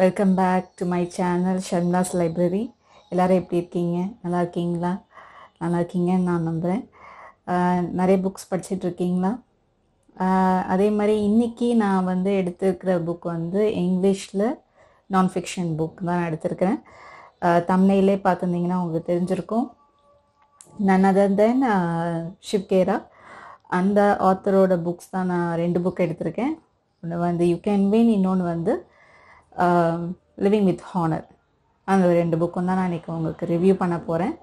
welcome back to my channel Sharmila's library எல்லோரும் எப்படி இருக்கீங்க நல்லா இருக்கீங்களா நல்லா இருக்கீங்கன்னு நான் நம்புகிறேன் நிறைய புக்ஸ் படிச்சுட்டு இருக்கீங்களா அதே மாதிரி இன்றைக்கி நான் வந்து எடுத்துருக்கிற புக் வந்து இங்கிலீஷில் நான் ஃபிக்ஷன் புக் தான் நான் எடுத்திருக்கிறேன் தமிழிலே பார்த்துருந்தீங்கன்னா உங்களுக்கு தெரிஞ்சிருக்கும் நான் அதர் தென் ஷிவ்கேரா அந்த ஆத்தரோட புக்ஸ் தான் நான் ரெண்டு புக் எடுத்திருக்கேன் ஒன்று வந்து யூ கேன் வின் இன்னொன்று வந்து லிவிங் வித் ஹானர் அந்த ரெண்டு புக்கும் தான் நான் இன்றைக்கி உங்களுக்கு ரிவ்யூ பண்ண போகிறேன்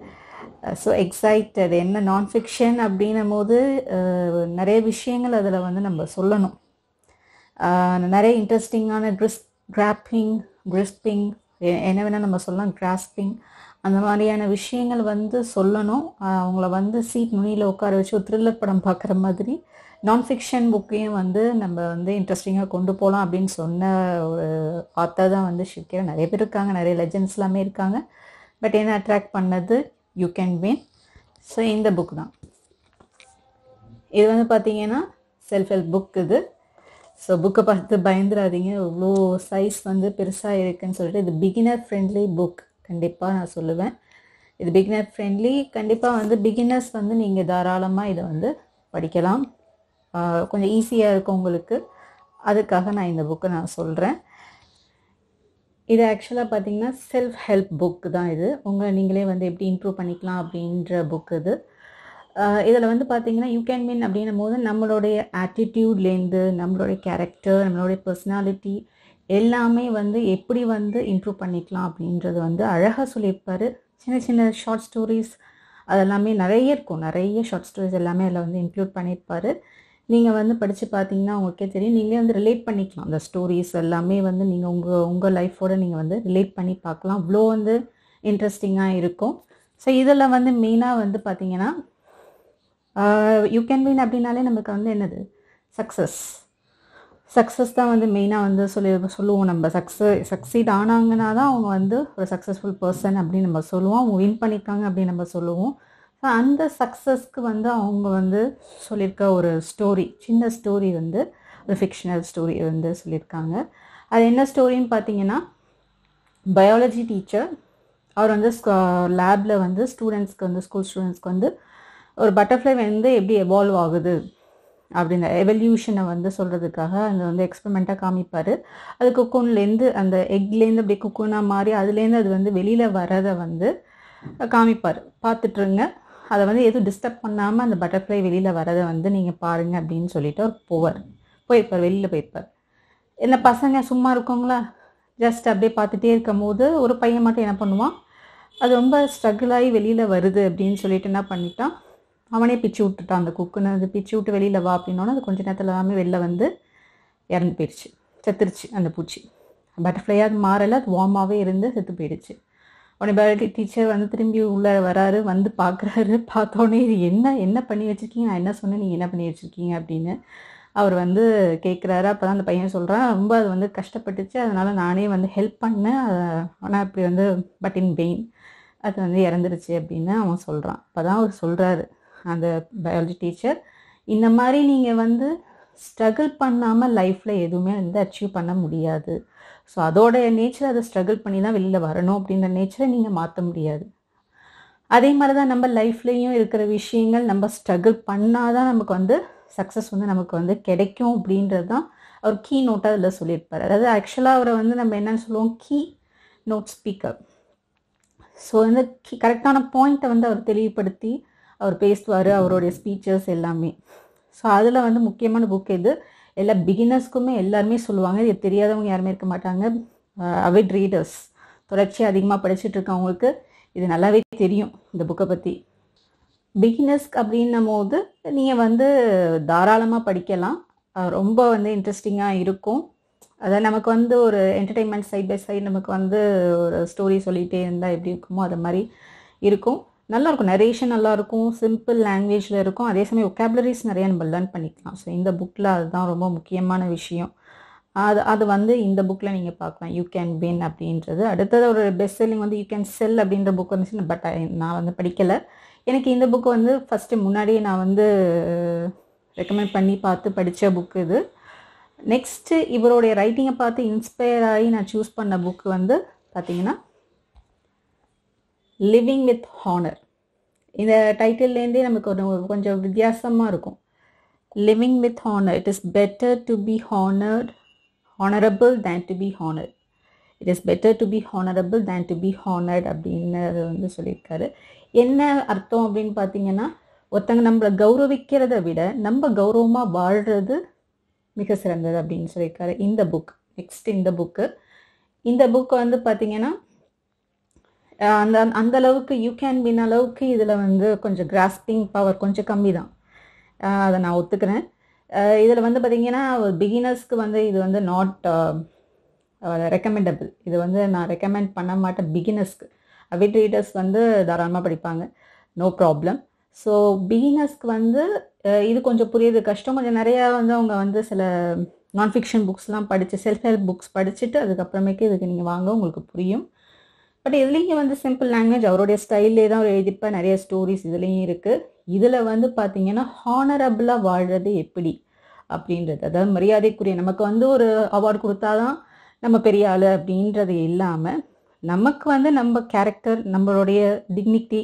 ஸோ எக்ஸைட்டட் என்ன நான் ஃபிக்ஷன் அப்படின்னும் போது uh, நிறைய விஷயங்கள் அதில் வந்து நம்ம சொல்லணும் uh, நிறைய இன்ட்ரெஸ்டிங்கான ட்ரிஸ் கிராப்பிங் கிரிஸ்பிங் என்ன வேணால் நம்ம சொல்லலாம் கிராஸ்பிங் அந்த மாதிரியான விஷயங்கள் வந்து சொல்லணும் uh, அவங்கள வந்து சீட் நுனியில் உட்கார வச்சு ஒரு த்ரில்லர் படம் பார்க்குற மாதிரி நான் ஃபிக்ஷன் புக்கையும் வந்து நம்ம வந்து இன்ட்ரெஸ்டிங்காக கொண்டு போகலாம் அப்படின்னு சொன்ன ஒரு ஆத்தர் தான் வந்து ஷிவ்கேரா நிறைய பேர் இருக்காங்க நிறைய லெஜன்ஸ்லாமே இருக்காங்க பட் என்ன அட்ராக்ட் பண்ணது யூ கேன் வின் ஸோ இந்த புக் தான் இது வந்து பார்த்தீங்கன்னா செல்ஃப் ஹெல்ப் புக் இது ஸோ புக்கை பார்த்து பயந்துடாதீங்க இவ்வளோ சைஸ் வந்து பெருசாக இருக்குதுன்னு சொல்லிட்டு இது பிகினர் ஃப்ரெண்ட்லி புக் கண்டிப்பாக நான் சொல்லுவேன் இது பிகினர் ஃப்ரெண்ட்லி கண்டிப்பாக வந்து பிகினர்ஸ் வந்து நீங்கள் தாராளமாக இதை வந்து படிக்கலாம் கொஞ்சம் ஈஸியாக இருக்கும் உங்களுக்கு அதுக்காக நான் இந்த புக்கை நான் சொல்கிறேன் இது ஆக்சுவலாக பார்த்திங்கன்னா செல்ஃப் ஹெல்ப் புக் தான் இது உங்கள் நீங்களே வந்து எப்படி இம்ப்ரூவ் பண்ணிக்கலாம் அப்படின்ற புக் இது இதில் வந்து பார்த்திங்கன்னா யூ கேன் மீன் அப்படின்னும் போது நம்மளுடைய ஆட்டிடியூட்லேருந்து நம்மளுடைய கேரக்டர் நம்மளுடைய பர்சனாலிட்டி எல்லாமே வந்து எப்படி வந்து இம்ப்ரூவ் பண்ணிக்கலாம் அப்படின்றது வந்து அழகாக சொல்லியிருப்பார் சின்ன சின்ன ஷார்ட் ஸ்டோரிஸ் அதெல்லாமே நிறைய இருக்கும் நிறைய ஷார்ட் ஸ்டோரிஸ் எல்லாமே அதில் வந்து இன்க்ளூட் பண்ணியிருப்பார் நீங்கள் வந்து படித்து பார்த்தீங்கன்னா உங்களுக்கே தெரியும் நீங்களே வந்து ரிலேட் பண்ணிக்கலாம் அந்த ஸ்டோரிஸ் எல்லாமே வந்து நீங்கள் உங்கள் உங்கள் லைஃபோட நீங்கள் வந்து ரிலேட் பண்ணி பார்க்கலாம் அவ்வளோ வந்து இன்ட்ரெஸ்டிங்காக இருக்கும் ஸோ இதில் வந்து மெயினாக வந்து பார்த்திங்கன்னா யூ கேன் மீன் அப்படின்னாலே நமக்கு வந்து என்னது சக்ஸஸ் சக்ஸஸ் தான் வந்து மெயினாக வந்து சொல்லி சொல்லுவோம் நம்ம சக்ஸஸ் சக்சீட் ஆனாங்கன்னா தான் அவங்க வந்து ஒரு சக்ஸஸ்ஃபுல் பர்சன் அப்படின்னு நம்ம சொல்லுவோம் அவங்க வின் பண்ணியிருக்காங்க அப்படின்னு நம்ம சொல்லுவோம் அந்த சக்ஸஸ்க்கு வந்து அவங்க வந்து சொல்லியிருக்க ஒரு ஸ்டோரி சின்ன ஸ்டோரி வந்து ஒரு ஃபிக்ஷனல் ஸ்டோரி வந்து சொல்லியிருக்காங்க அது என்ன ஸ்டோரின்னு பார்த்தீங்கன்னா பயாலஜி டீச்சர் அவர் வந்து லேபில் வந்து ஸ்டூடெண்ட்ஸ்க்கு வந்து ஸ்கூல் ஸ்டூடெண்ட்ஸ்க்கு வந்து ஒரு பட்டர்ஃப்ளை வந்து எப்படி எவால்வ் ஆகுது அப்படின்ற எவல்யூஷனை வந்து சொல்கிறதுக்காக அந்த வந்து எக்ஸ்பெரிமெண்ட்டாக காமிப்பார் அது குக்கூன்லேருந்து அந்த எக்லேருந்து அப்படி குக்கூனாக மாறி அதுலேருந்து அது வந்து வெளியில் வரதை வந்து காமிப்பார் பார்த்துட்ருங்க அதை வந்து எதுவும் டிஸ்டர்ப் பண்ணாமல் அந்த பட்டர்ஃப்ளை வெளியில் வரதை வந்து நீங்கள் பாருங்கள் அப்படின்னு சொல்லிட்டு ஒரு போவர் போய்ப்பார் வெளியில் போய்ப்பார் என்ன பசங்க சும்மா இருக்கோங்களா ஜஸ்ட் அப்படியே பார்த்துட்டே இருக்கும் போது ஒரு பையன் மட்டும் என்ன பண்ணுவான் அது ரொம்ப ஸ்ட்ரகிள் ஆகி வெளியில் வருது அப்படின்னு சொல்லிட்டு என்ன பண்ணிட்டான் அவனே பிச்சு விட்டுட்டான் அந்த குக்குன்னு அது பிச்சு விட்டு வெளியில் வா அப்படின்னோன்னு அது கொஞ்ச நேரத்தில் எல்லாமே வெளில வந்து இறந்து போயிடுச்சு செத்துருச்சு அந்த பூச்சி பட்டர்ஃப்ளையாக அது மாறலை அது வார்மாகவே இருந்து செத்து போயிடுச்சு உடனே பயாலஜி டீச்சர் வந்து திரும்பி உள்ளே வராரு வந்து பார்க்குறாரு பார்த்தோன்னே இது என்ன என்ன பண்ணி வச்சுருக்கீங்க நான் என்ன சொன்னேன் நீங்கள் என்ன பண்ணி வச்சுருக்கீங்க அப்படின்னு அவர் வந்து கேட்குறாரு அப்போ தான் அந்த பையன் சொல்கிறான் ரொம்ப அது வந்து கஷ்டப்பட்டுச்சு அதனால் நானே வந்து ஹெல்ப் பண்ணேன் ஆனால் இப்படி வந்து பட் இன் பெயின் அது வந்து இறந்துருச்சு அப்படின்னு அவன் சொல்கிறான் அப்போ தான் அவர் சொல்கிறாரு அந்த பயாலஜி டீச்சர் இந்த மாதிரி நீங்கள் வந்து ஸ்ட்ரகிள் பண்ணாமல் லைஃப்பில் எதுவுமே வந்து அச்சீவ் பண்ண முடியாது ஸோ அதோடய நேச்சர் அதை ஸ்ட்ரகிள் பண்ணி தான் வெளியில் வரணும் அப்படின்ற நேச்சரை நீங்கள் மாற்ற முடியாது அதே மாதிரி தான் நம்ம லைஃப்லேயும் இருக்கிற விஷயங்கள் நம்ம ஸ்ட்ரகிள் பண்ணால் தான் நமக்கு வந்து சக்ஸஸ் வந்து நமக்கு வந்து கிடைக்கும் அப்படின்றது தான் அவர் கீ நோட்டாக அதில் சொல்லியிருப்பார் அதாவது ஆக்சுவலாக அவரை வந்து நம்ம என்னென்னு சொல்லுவோம் கீ நோட் ஸ்பீக்கர் ஸோ வந்து கீ கரெக்டான பாயிண்ட்டை வந்து அவர் தெளிவுபடுத்தி அவர் பேசுவார் அவருடைய ஸ்பீச்சஸ் எல்லாமே ஸோ அதில் வந்து முக்கியமான புக் இது எல்லா பிகினர்ஸ்க்குமே எல்லாருமே சொல்லுவாங்க இது தெரியாதவங்க யாருமே இருக்க மாட்டாங்க அவிட் ரீடர்ஸ் தொடர்ச்சியாக அதிகமாக படிச்சுட்டு இருக்கவங்களுக்கு இது நல்லாவே தெரியும் இந்த புக்கை பற்றி பிகினர்ஸ்க்கு அப்படின்னும் போது நீங்கள் வந்து தாராளமாக படிக்கலாம் ரொம்ப வந்து இன்ட்ரெஸ்டிங்காக இருக்கும் அதாவது நமக்கு வந்து ஒரு என்டர்டெயின்மெண்ட் சைட் பை சைடு நமக்கு வந்து ஒரு ஸ்டோரி சொல்லிகிட்டே இருந்தால் எப்படி இருக்குமோ அது மாதிரி இருக்கும் நல்லாயிருக்கும் நரேஷன் நல்லாயிருக்கும் சிம்பிள் லாங்குவேஜில் இருக்கும் அதே சமயம் ஒக்காபுலரிஸ் நிறைய நம்ம லேர்ன் பண்ணிக்கலாம் ஸோ இந்த புக்கில் அதுதான் ரொம்ப முக்கியமான விஷயம் அது அது வந்து இந்த புக்கில் நீங்கள் பார்க்கலாம் யூ கேன் வின் அப்படின்றது அடுத்தது ஒரு பெஸ்ட் செல்லிங் வந்து யூ கேன் செல் அப்படின்ற புக் வந்துச்சு பட் நான் வந்து படிக்கலை எனக்கு இந்த புக்கு வந்து ஃபஸ்ட்டு முன்னாடியே நான் வந்து ரெக்கமெண்ட் பண்ணி பார்த்து படித்த புக்கு இது நெக்ஸ்ட்டு இவருடைய ரைட்டிங்கை பார்த்து இன்ஸ்பயர் ஆகி நான் சூஸ் பண்ண புக்கு வந்து பார்த்திங்கன்னா லிவிங் வித் ஹானர் இந்த டைட்டில்லேருந்தே நமக்கு ஒரு கொஞ்சம் வித்தியாசமாக இருக்கும் living with honour it is better to be honoured honourable than to be honoured it is better to be honourable than to be honoured அப்படின்னு வந்து சொல்லியிருக்காரு என்ன அர்த்தம் அப்படின்னு பார்த்தீங்கன்னா ஒருத்தங்க நம்மளை கௌரவிக்கிறத விட நம்ம கௌரவமாக வாழ்கிறது மிக சிறந்தது அப்படின்னு சொல்லியிருக்காரு இந்த புக் நெக்ஸ்ட் இந்த புக்கு இந்த புக் வந்து பார்த்திங்கன்னா அந்த அந்த அளவுக்கு யூ கேன் பின் அளவுக்கு இதில் வந்து கொஞ்சம் கிராஸ்பிங் பவர் கொஞ்சம் கம்மி தான் அதை நான் ஒத்துக்கிறேன் இதில் வந்து பார்த்திங்கன்னா பிகினர்ஸ்க்கு வந்து இது வந்து நாட் ரெக்கமெண்டபிள் இது வந்து நான் ரெக்கமெண்ட் பண்ண மாட்டேன் பிகினர்ஸ்க்கு அவிட் ரீடர்ஸ் வந்து தாராளமாக படிப்பாங்க நோ ப்ராப்ளம் ஸோ பிகினர்ஸ்க்கு வந்து இது கொஞ்சம் புரியுது கஷ்டம் கொஞ்சம் நிறையா வந்து அவங்க வந்து சில நான் ஃபிக்ஷன் புக்ஸ்லாம் படித்து செல்ஃப் ஹெல்ப் புக்ஸ் படிச்சுட்டு அதுக்கப்புறமேக்கு இதுக்கு நீங்கள் வாங்க உங்களுக்கு புரியும் பட் இதுலேயும் வந்து சிம்பிள் லாங்குவேஜ் அவருடைய ஸ்டைல்லே தான் அவர் நிறைய ஸ்டோரிஸ் இதுலேயும் இருக்குது இதில் வந்து பார்த்தீங்கன்னா ஹானரபுளாக வாழ்கிறது எப்படி அப்படின்றது அதாவது மரியாதைக்குரிய நமக்கு வந்து ஒரு அவார்டு கொடுத்தா தான் நம்ம பெரிய ஆள் அப்படின்றது இல்லாமல் நமக்கு வந்து நம்ம கேரக்டர் நம்மளுடைய டிக்னிட்டி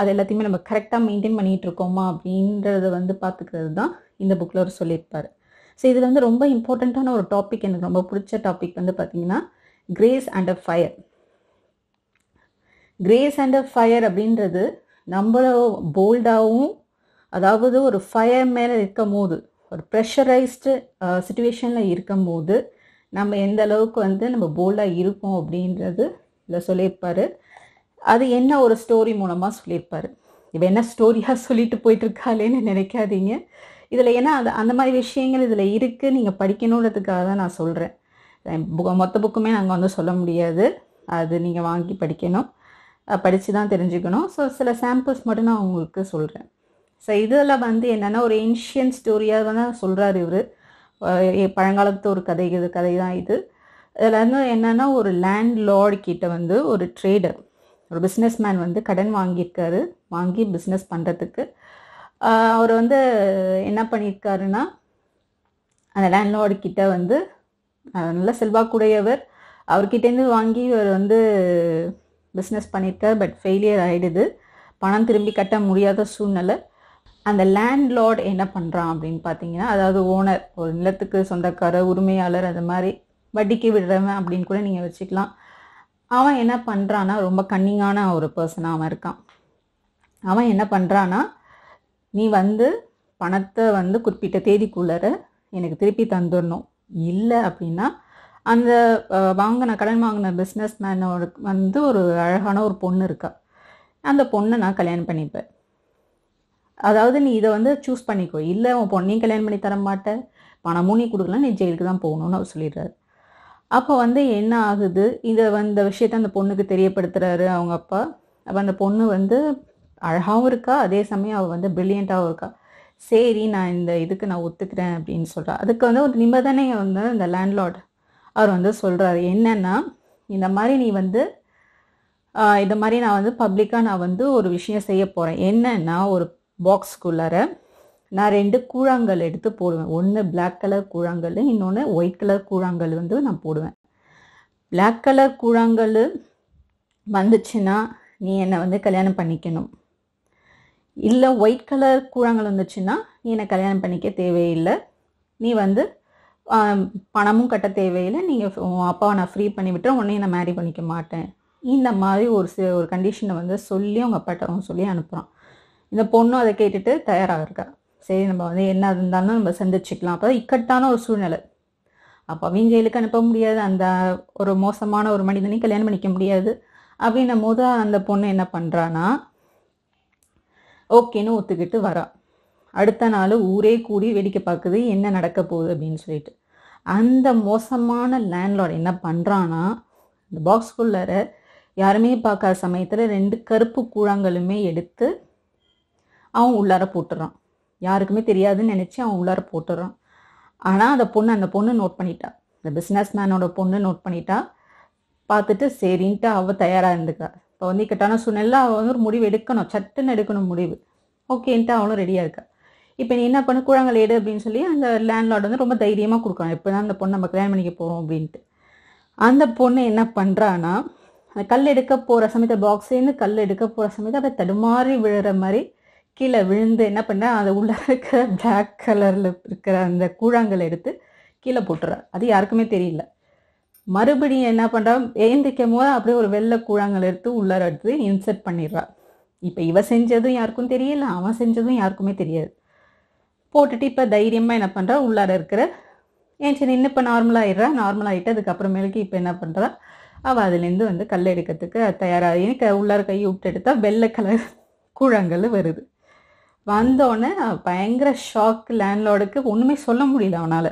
அது எல்லாத்தையுமே நம்ம கரெக்டாக மெயின்டைன் பண்ணிகிட்டு இருக்கோமா அப்படின்றத வந்து பார்த்துக்கிறது தான் இந்த புக்கில் அவர் சொல்லியிருப்பார் ஸோ இதில் வந்து ரொம்ப இம்பார்ட்டண்ட்டான ஒரு டாபிக் எனக்கு ரொம்ப பிடிச்ச டாபிக் வந்து பார்த்திங்கன்னா grace and a fire grace and fire அப்படின்றது நம்மள போல்டாகவும் அதாவது ஒரு ஃபயர் மேலே இருக்கும் போது ஒரு ப்ரெஷரைஸ்டு சுச்சுவேஷனில் இருக்கும் போது நம்ம எந்த அளவுக்கு வந்து நம்ம போல்டாக இருக்கோம் அப்படின்றது இல்லை சொல்லியிருப்பார் அது என்ன ஒரு ஸ்டோரி மூலமாக சொல்லியிருப்பார் இப்போ என்ன ஸ்டோரியாக சொல்லிட்டு போயிட்டுருக்காளேன்னு நினைக்காதீங்க இதில் ஏன்னா அது அந்த மாதிரி விஷயங்கள் இதில் இருக்குது நீங்கள் படிக்கணுன்றதுக்காக தான் நான் சொல்கிறேன் மொத்த புக்குமே நாங்கள் வந்து சொல்ல முடியாது அது நீங்கள் வாங்கி படிக்கணும் படித்து தான் தெரிஞ்சுக்கணும் ஸோ சில சாம்பிள்ஸ் மட்டும் நான் உங்களுக்கு சொல்கிறேன் ஸோ இதில் வந்து என்னென்னா ஒரு ஏன்ஷியன் ஸ்டோரியாக தான் சொல்கிறார் இவர் பழங்காலத்து ஒரு கதை இது கதை தான் இது இதில் வந்து என்னென்னா ஒரு லேண்ட் லார்டு கிட்ட வந்து ஒரு ட்ரேடர் ஒரு பிஸ்னஸ் மேன் வந்து கடன் வாங்கியிருக்காரு வாங்கி பிஸ்னஸ் பண்ணுறதுக்கு அவர் வந்து என்ன பண்ணியிருக்காருன்னா அந்த லேண்ட் லார்டு கிட்ட வந்து நல்ல செல்வாக்குடையவர் அவர்கிட்டேருந்து வாங்கி இவர் வந்து பிஸ்னஸ் பண்ணியிருக்கார் பட் ஃபெயிலியர் ஆகிடுது பணம் திரும்பி கட்ட முடியாத சூழ்நிலை அந்த லேண்ட்லார்ட் என்ன பண்ணுறான் அப்படின்னு பார்த்தீங்கன்னா அதாவது ஓனர் ஒரு நிலத்துக்கு சொந்தக்காரர் உரிமையாளர் அது மாதிரி வட்டிக்கு விடுறவன் அப்படின்னு கூட நீங்கள் வச்சுக்கலாம் அவன் என்ன பண்ணுறான்னா ரொம்ப கன்னிங்கான ஒரு பர்சனாக அவன் இருக்கான் அவன் என்ன பண்ணுறான்னா நீ வந்து பணத்தை வந்து குறிப்பிட்ட தேதிக்குள்ளார எனக்கு திருப்பி தந்துடணும் இல்லை அப்படின்னா அந்த வாங்கின கடன் வாங்கின பிஸ்னஸ் மேனோட வந்து ஒரு அழகான ஒரு பொண்ணு இருக்கா அந்த பொண்ணை நான் கல்யாணம் பண்ணிப்பேன் அதாவது நீ இதை வந்து சூஸ் பண்ணிக்கோ இல்லை உன் பொண்ணையும் கல்யாணம் பண்ணி தர மாட்டேன் பணமும் நீ கொடுக்கலாம் நீ ஜெயிலுக்கு தான் போகணும்னு அவர் சொல்லிடுறாரு அப்போ வந்து என்ன ஆகுது இதை வந்த விஷயத்த அந்த பொண்ணுக்கு தெரியப்படுத்துகிறாரு அவங்க அப்பா அப்போ அந்த பொண்ணு வந்து அழகாகவும் இருக்கா அதே சமயம் அவள் வந்து ப்ரில்லியண்ட்டாகவும் இருக்கா சரி நான் இந்த இதுக்கு நான் ஒத்துக்கிறேன் அப்படின்னு சொல்கிறேன் அதுக்கு வந்து ஒரு நிம்மதானே வந்து இந்த லேண்ட்லாட் அவர் வந்து சொல்கிறாரு என்னென்னா இந்த மாதிரி நீ வந்து இந்த மாதிரி நான் வந்து பப்ளிக்காக நான் வந்து ஒரு விஷயம் செய்ய போகிறேன் என்னென்னா ஒரு பாக்ஸ்குள்ளார நான் ரெண்டு கூழாங்கல் எடுத்து போடுவேன் ஒன்று பிளாக் கலர் கூழாங்கல் இன்னொன்று ஒயிட் கலர் கூழாங்கல் வந்து நான் போடுவேன் பிளாக் கலர் கூழாங்கல் வந்துச்சுன்னா நீ என்னை வந்து கல்யாணம் பண்ணிக்கணும் இல்லை ஒயிட் கலர் கூழாங்கல் வந்துச்சுன்னா நீ என்னை கல்யாணம் பண்ணிக்க தேவையில்லை நீ வந்து பணமும் கட்ட தேவையில்லை நீங்கள் அப்பாவை நான் ஃப்ரீ பண்ணி விட்டுறேன் உடனே நான் மேரி பண்ணிக்க மாட்டேன் இந்த மாதிரி ஒரு சில ஒரு கண்டிஷனை வந்து சொல்லி அவங்க அப்பாட்டவங்க சொல்லி அனுப்புகிறான் இந்த பொண்ணும் அதை கேட்டுட்டு தயாராக இருக்கா சரி நம்ம வந்து என்ன இருந்தாலும் நம்ம சந்திச்சுக்கலாம் அப்போ இக்கட்டான ஒரு சூழ்நிலை அப்போ அவங்க ஜெயிலுக்கு அனுப்ப முடியாது அந்த ஒரு மோசமான ஒரு மனிதனையும் கல்யாணம் பண்ணிக்க முடியாது அப்படின்னும் போது அந்த பொண்ணு என்ன பண்ணுறான்னா ஓகேன்னு ஒத்துக்கிட்டு வரா அடுத்த நாள் ஊரே கூடி வேடிக்கை பார்க்குது என்ன நடக்க போகுது அப்படின்னு சொல்லிட்டு அந்த மோசமான லேண்ட்லார்ட் என்ன பண்ணுறான்னா இந்த பாக்ஸ்குள்ளார யாருமே பார்க்காத சமயத்தில் ரெண்டு கருப்பு கூழாங்கலுமே எடுத்து அவன் உள்ளார போட்டுறான் யாருக்குமே தெரியாதுன்னு நினச்சி அவன் உள்ளார போட்டுறான் ஆனால் அந்த பொண்ணு அந்த பொண்ணு நோட் பண்ணிட்டா இந்த பிஸ்னஸ் மேனோட பொண்ணு நோட் பண்ணிட்டா பார்த்துட்டு சரின்ட்டு அவள் தயாராக இருந்துக்கா இப்போ வந்து இக்கட்டான சூழ்நிலை அவள் வந்து ஒரு முடிவு எடுக்கணும் சட்டுன்னு எடுக்கணும் முடிவு ஓகேன்ட்டு அவளும் ரெடியாக இருக்கா இப்போ நீ என்ன பண்ணு கூழாங்கல் எடு அப்படின்னு சொல்லி அந்த லேண்ட்லார்டு வந்து ரொம்ப தைரியமாக கொடுக்குறான் இப்போ தான் அந்த பொண்ணு நம்ம கல்யாணம் பண்ணிக்க போகிறோம் அப்படின்ட்டு அந்த பொண்ணு என்ன பண்ணுறான்னா அந்த கல் எடுக்க போகிற சமயத்தை பாக்ஸ்லேருந்து கல் எடுக்க போகிற சமயத்தில் அதை தடுமாறி விழுற மாதிரி கீழே விழுந்து என்ன பண்ணா அதை உள்ளே இருக்கிற பிளாக் கலரில் இருக்கிற அந்த கூழாங்கல் எடுத்து கீழே போட்டுறார் அது யாருக்குமே தெரியல மறுபடியும் என்ன பண்ணுறா ஏந்திக்கும் போது அப்படியே ஒரு வெள்ளை கூழாங்கல் எடுத்து உள்ளார எடுத்து இன்செர்ட் பண்ணிடுறா இப்போ இவ செஞ்சதும் யாருக்கும் தெரியல அவன் செஞ்சதும் யாருக்குமே தெரியாது போட்டுட்டு இப்போ தைரியமாக என்ன பண்ணுறா உள்ளார இருக்கிற ஏன் சரி இன்னும் இப்போ நார்மலாகிடுறா நார்மலாகிட்டு அதுக்கப்புறமேலுக்கு இப்போ என்ன பண்ணுறா அவள் அதுலேருந்து வந்து கல் எடுக்கிறதுக்கு தயாராகி க உள்ளார கையை விட்டு எடுத்தால் வெள்ளை கலர் கூழங்கள் வருது வந்தோடனே பயங்கர ஷாக் லேண்ட்லோடுக்கு ஒன்றுமே சொல்ல முடியல அவனால்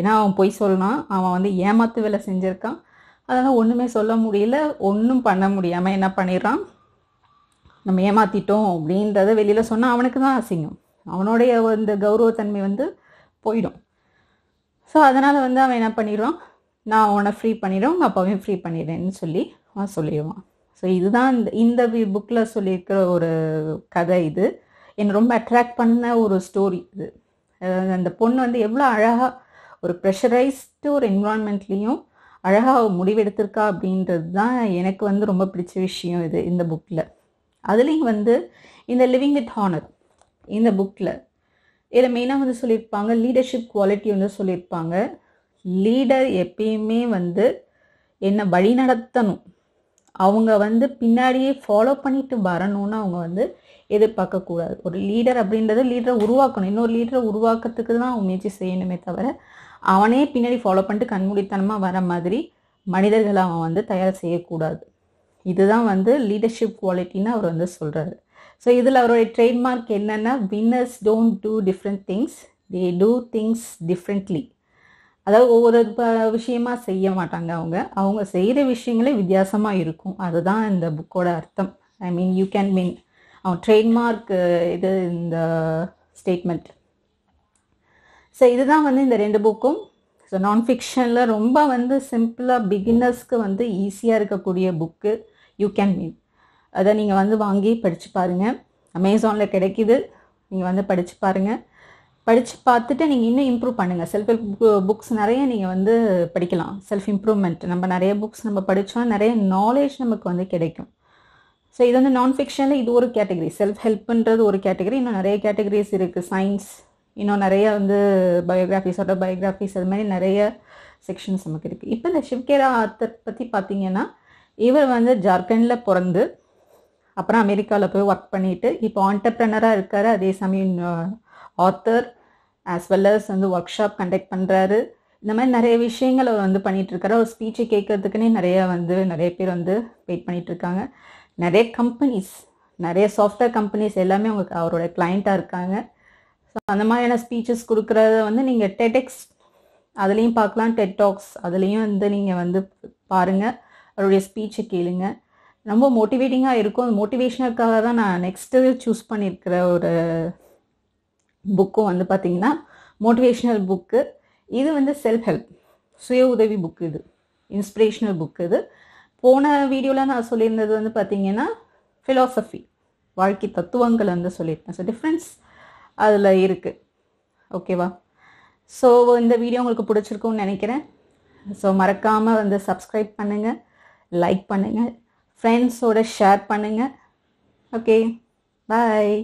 ஏன்னா அவன் பொய் சொல்லான் அவன் வந்து ஏமாத்து வேலை செஞ்சுருக்கான் அதனால் ஒன்றுமே சொல்ல முடியல ஒன்றும் பண்ண முடியாமல் என்ன பண்ணிடுறான் நம்ம ஏமாற்றிட்டோம் அப்படின்றத வெளியில் சொன்னால் அவனுக்கு தான் அசிங்கம் அவனுடைய இந்த கௌரவத்தன்மை வந்து போயிடும் ஸோ அதனால் வந்து அவன் என்ன பண்ணிடுவான் நான் அவனை ஃப்ரீ பண்ணிடுறேன் உங்கள் அப்பாவையும் ஃப்ரீ பண்ணிடுறேன்னு சொல்லி அவன் சொல்லிடுவான் ஸோ இதுதான் இந்த இந்த புக்கில் சொல்லியிருக்கிற ஒரு கதை இது என்னை ரொம்ப அட்ராக்ட் பண்ண ஒரு ஸ்டோரி இது அந்த பொண்ணு வந்து எவ்வளோ அழகாக ஒரு ப்ரெஷரைஸ்டு ஒரு என்வான்மெண்ட்லேயும் அழகாக முடிவெடுத்திருக்கா அப்படின்றது தான் எனக்கு வந்து ரொம்ப பிடிச்ச விஷயம் இது இந்த புக்கில் அதுலேயும் வந்து இந்த லிவிங் வித் ஹானர் இந்த புக்கில் இதில் மெயினாக வந்து சொல்லியிருப்பாங்க லீடர்ஷிப் குவாலிட்டி வந்து சொல்லியிருப்பாங்க லீடர் எப்பயுமே வந்து என்னை வழி நடத்தணும் அவங்க வந்து பின்னாடியே ஃபாலோ பண்ணிட்டு வரணும்னு அவங்க வந்து எதிர்பார்க்கக்கூடாது ஒரு லீடர் அப்படின்றது லீடரை உருவாக்கணும் இன்னொரு லீடரை உருவாக்கிறதுக்கு தான் அவங்க முயற்சி செய்யணுமே தவிர அவனே பின்னாடி ஃபாலோ பண்ணிட்டு கண்மூடித்தனமாக வர மாதிரி மனிதர்களை அவன் வந்து தயார் செய்யக்கூடாது இதுதான் வந்து லீடர்ஷிப் குவாலிட்டின்னு அவர் வந்து சொல்கிறாரு ஸோ இதில் அவருடைய ட்ரேட்மார்க் என்னென்னா winners don't do different things they do things differently அதாவது ஒவ்வொரு விஷயமா செய்ய மாட்டாங்க அவங்க அவங்க செய்கிற விஷயங்களே வித்தியாசமாக இருக்கும் அதுதான் இந்த புக்கோட அர்த்தம் ஐ மீன் யூ கேன் மீன் அவன் ட்ரேட்மார்க் இது இந்த ஸ்டேட்மெண்ட் ஸோ இதுதான் வந்து இந்த ரெண்டு புக்கும் ஸோ நான் ஃபிக்ஷனில் ரொம்ப வந்து சிம்பிளாக பிகினர்ஸ்க்கு வந்து ஈஸியாக இருக்கக்கூடிய புக்கு யூ கேன் மீன் அதை நீங்கள் வந்து வாங்கி படித்து பாருங்கள் அமேசானில் கிடைக்கிது நீங்கள் வந்து படித்து பாருங்கள் படித்து பார்த்துட்டு நீங்கள் இன்னும் இம்ப்ரூவ் பண்ணுங்கள் செல்ஃப் ஹெல்ப் புக்ஸ் நிறைய நீங்கள் வந்து படிக்கலாம் செல்ஃப் இம்ப்ரூவ்மெண்ட் நம்ம நிறைய புக்ஸ் நம்ம படித்தோம்னா நிறைய நாலேஜ் நமக்கு வந்து கிடைக்கும் ஸோ இது வந்து நான் ஃபிக்ஷனில் இது ஒரு கேட்டகரி செல்ஃப் ஹெல்ப்புன்றது ஒரு கேட்டகரி இன்னும் நிறைய கேட்டகரிஸ் இருக்குது சயின்ஸ் இன்னும் நிறைய வந்து பயோகிராஃபிஸ் ஆட்டோ பயோகிராஃபிஸ் அது மாதிரி நிறைய செக்ஷன்ஸ் நமக்கு இருக்குது இப்போ இந்த சிவ்கேரா ஆத்தர் பற்றி பார்த்தீங்கன்னா இவர் வந்து ஜார்க்கண்டில் பிறந்து அப்புறம் அமெரிக்காவில் போய் ஒர்க் பண்ணிவிட்டு இப்போ ஆண்டர்ப்ரனராக இருக்கார் அதே சமயம் ஆத்தர் ஆஸ் வெல் அஸ் வந்து ஒர்க் ஷாப் கண்டக்ட் பண்ணுறாரு இந்த மாதிரி நிறைய விஷயங்களை வந்து பண்ணிகிட்ருக்காரு ஒரு ஸ்பீச்சை கேட்குறதுக்குனே நிறையா வந்து நிறைய பேர் வந்து வெயிட் பண்ணிகிட்ருக்காங்க நிறைய கம்பெனிஸ் நிறைய சாஃப்ட்வேர் கம்பெனிஸ் எல்லாமே அவங்க அவரோட கிளைண்ட்டாக இருக்காங்க ஸோ அந்த மாதிரியான ஸ்பீச்சஸ் கொடுக்குறத வந்து நீங்கள் டெடெக்ஸ் அதுலேயும் பார்க்கலாம் டெட்டாக்ஸ் அதுலேயும் வந்து நீங்கள் வந்து பாருங்கள் அவருடைய ஸ்பீச்சை கேளுங்கள் ரொம்ப மோட்டிவேட்டிங்காக இருக்கும் அந்த மோட்டிவேஷனலுக்காக தான் நான் நெக்ஸ்ட்டு சூஸ் பண்ணியிருக்கிற ஒரு புக்கும் வந்து பார்த்திங்கன்னா மோட்டிவேஷ்னல் புக்கு இது வந்து செல்ஃப் ஹெல்ப் சுய உதவி புக்கு இது இன்ஸ்பிரேஷ்னல் புக்கு இது போன வீடியோவில் நான் சொல்லியிருந்தது வந்து பார்த்திங்கன்னா ஃபிலாசபி வாழ்க்கை தத்துவங்கள் வந்து சொல்லியிருக்கேன் ஸோ டிஃப்ரென்ஸ் அதில் இருக்குது ஓகேவா ஸோ இந்த வீடியோ உங்களுக்கு பிடிச்சிருக்கும்னு நினைக்கிறேன் ஸோ மறக்காமல் வந்து சப்ஸ்கிரைப் பண்ணுங்கள் லைக் பண்ணுங்கள் ஃப்ரெண்ட்ஸோடு ஷேர் பண்ணுங்கள் ஓகே பாய்